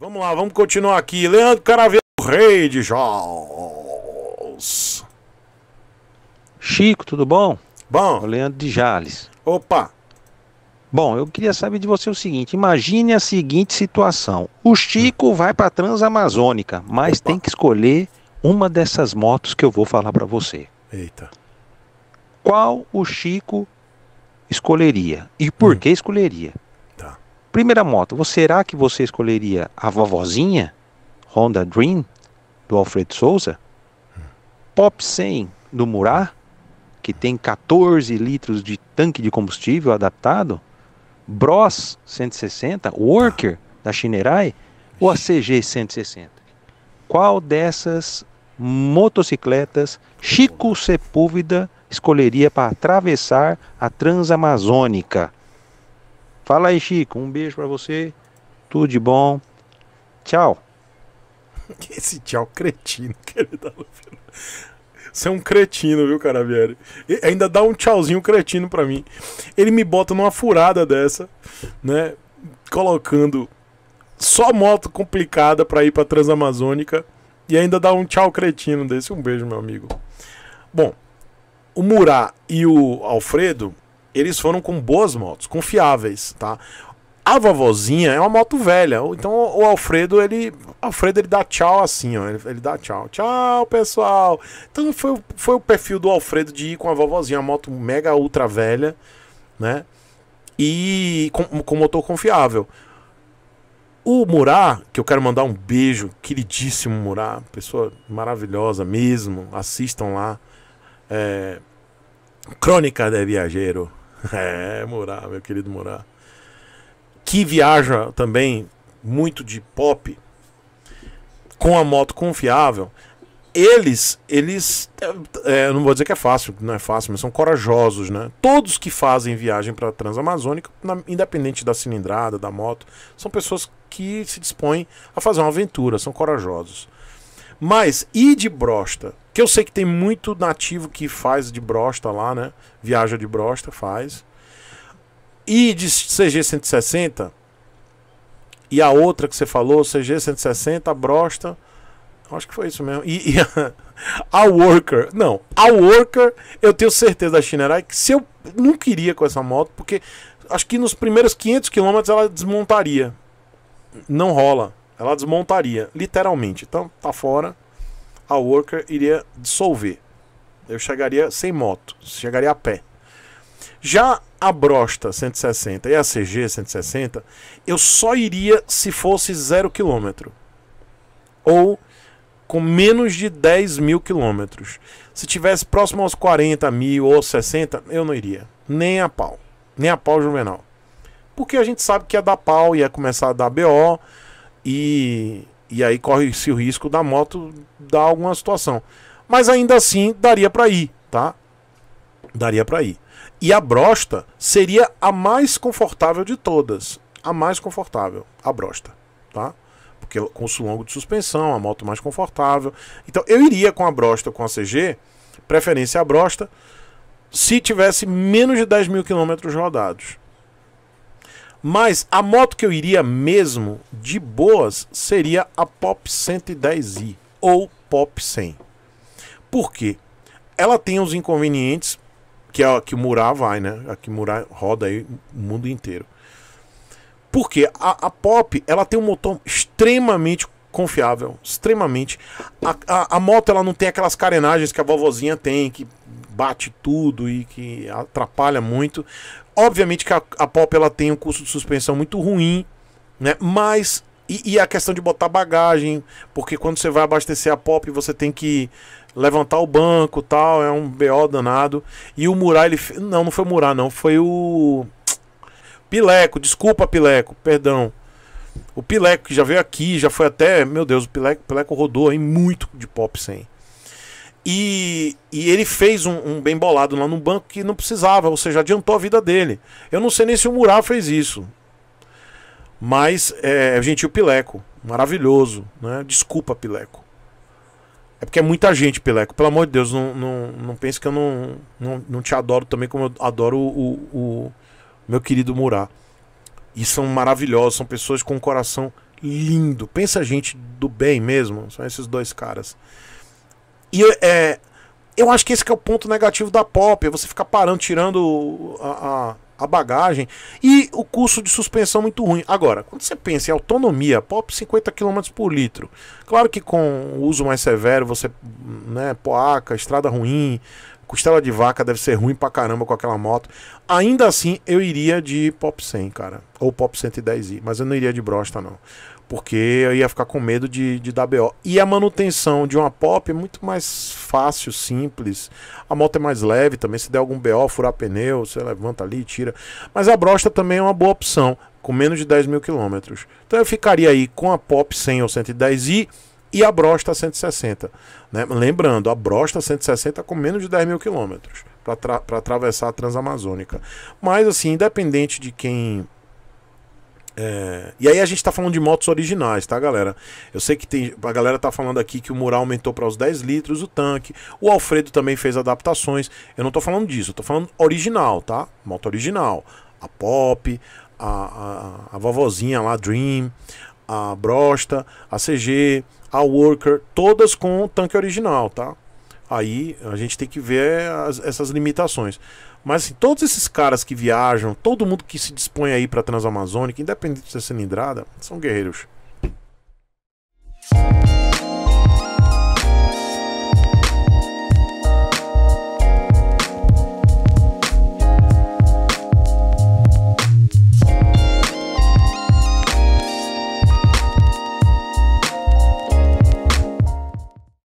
Vamos lá, vamos continuar aqui. Leandro Caravelo, rei de Jaws. Chico, tudo bom? Bom. O Leandro de Jales. Opa. Bom, eu queria saber de você o seguinte: imagine a seguinte situação. O Chico hum. vai para a Transamazônica, mas Opa. tem que escolher uma dessas motos que eu vou falar para você. Eita. Qual o Chico escolheria e por hum. que escolheria? Primeira moto, será que você escolheria a vovozinha Honda Dream do Alfredo Souza? Pop 100 do Murá, que tem 14 litros de tanque de combustível adaptado? Bros 160, Worker da Shinerai ou a CG 160? Qual dessas motocicletas Chico Sepúlveda escolheria para atravessar a Transamazônica? Fala aí, Chico. Um beijo para você. Tudo de bom. Tchau. Esse tchau cretino que ele dá no final. Você é um cretino, viu, Caravieri? E ainda dá um tchauzinho cretino para mim. Ele me bota numa furada dessa, né? Colocando só moto complicada para ir pra Transamazônica e ainda dá um tchau cretino desse. Um beijo, meu amigo. Bom, o Murá e o Alfredo eles foram com boas motos, confiáveis, tá? A vovozinha é uma moto velha, então o Alfredo, ele Alfredo ele dá tchau assim, ó, ele, ele dá tchau. Tchau, pessoal. Então foi, foi o perfil do Alfredo de ir com a vovozinha, uma moto mega ultra velha, né? E com, com motor confiável. O Murá, que eu quero mandar um beijo, queridíssimo Murá, pessoa maravilhosa mesmo, assistam lá. É, Crônica de Viajeiro. É, Murá, meu querido Murá. Que viaja também muito de pop com a moto confiável. Eles, eles, é, é não vou dizer que é fácil, não é fácil, mas são corajosos, né? Todos que fazem viagem para a Transamazônica, na, independente da cilindrada, da moto, são pessoas que se dispõem a fazer uma aventura, são corajosos. Mas e de brosta que eu sei que tem muito nativo que faz de brosta lá, né? Viaja de brosta, faz. E de CG 160. E a outra que você falou, CG 160, brosta. Acho que foi isso mesmo. E, e a, a, Worker. Não, a Worker, eu tenho certeza da Shinerai que se eu não queria com essa moto, porque acho que nos primeiros 500 quilômetros ela desmontaria. Não rola. Ela desmontaria, literalmente. Então tá fora a Worker iria dissolver. Eu chegaria sem moto, chegaria a pé. Já a Brosta 160 e a CG 160, eu só iria se fosse zero quilômetro. Ou com menos de 10 mil quilômetros. Se tivesse próximo aos 40 mil ou 60, eu não iria. Nem a pau. Nem a pau juvenal. Porque a gente sabe que ia dar pau, ia começar a dar BO. E e aí corre-se o risco da moto dar alguma situação. Mas ainda assim daria para ir, tá? Daria para ir. E a brosta seria a mais confortável de todas. A mais confortável, a brosta, tá? Porque com o longo de suspensão, a moto mais confortável. Então eu iria com a brosta com a CG, preferência a brosta, se tivesse menos de 10 mil quilômetros rodados. Mas a moto que eu iria mesmo, de boas, seria a Pop 110i ou Pop 100. Por quê? Ela tem os inconvenientes que é a que Murá vai, né? A que Murá roda aí o mundo inteiro. Porque a, a Pop, ela tem um motor extremamente confiável, extremamente. A, a, a, moto ela não tem aquelas carenagens que a vovozinha tem, que bate tudo e que atrapalha muito. Obviamente que a, a pop ela tem um custo de suspensão muito ruim, né? Mas e, e, a questão de botar bagagem, porque quando você vai abastecer a pop, você tem que levantar o banco, tal, é um BO danado. E o Murar ele não, não foi o Murar não, foi o Pileco, desculpa Pileco, perdão. O Pileco que já veio aqui, já foi até, meu Deus, o Pileco, Pileco rodou aí muito de pop sem. E, e ele fez um, um, bem bolado lá no banco que não precisava, ou seja, adiantou a vida dele. Eu não sei nem se o Murá fez isso. Mas é Gentil Pileco, maravilhoso, né? Desculpa, Pileco. É porque é muita gente, Pileco. Pelo amor de Deus, não, não, não pense que eu não, não, não te adoro também como eu adoro o, o, o meu querido Murá. E são maravilhosos, são pessoas com um coração lindo. Pensa a gente do bem mesmo, são esses dois caras. E é, eu acho que esse que é o ponto negativo da pop, é você ficar parando, tirando a, a, a, bagagem e o custo de suspensão muito ruim. Agora, quando você pensa em autonomia, pop 50 km por litro. Claro que com o uso mais severo, você, né, poaca, estrada ruim, costela de vaca deve ser ruim pra caramba com aquela moto. Ainda assim, eu iria de pop 100, cara, ou pop 110i, mas eu não iria de brosta não. Porque eu ia ficar com medo de, de dar BO. E a manutenção de uma pop é muito mais fácil, simples. A moto é mais leve também. Se der algum BO, furar pneu, você levanta ali e tira. Mas a brosta também é uma boa opção, com menos de 10 mil quilômetros. Então eu ficaria aí com a pop 100 ou 110i e a brosta 160. Né? Lembrando, a brosta 160 com menos de 10 mil quilômetros para atravessar a Transamazônica. Mas assim, independente de quem é, e aí a gente tá falando de motos originais, tá, galera? Eu sei que tem. A galera tá falando aqui que o mural aumentou para os 10 litros, o tanque. O Alfredo também fez adaptações. Eu não tô falando disso, eu tô falando original, tá? Moto original. A Pop, a, a, a vovozinha lá, Dream, a Brosta, a CG, a Worker, todas com tanque original, tá? Aí a gente tem que ver as, essas limitações. Mas assim, todos esses caras que viajam, todo mundo que se dispõe aí para Transamazônica, independente da cilindrada, são guerreiros.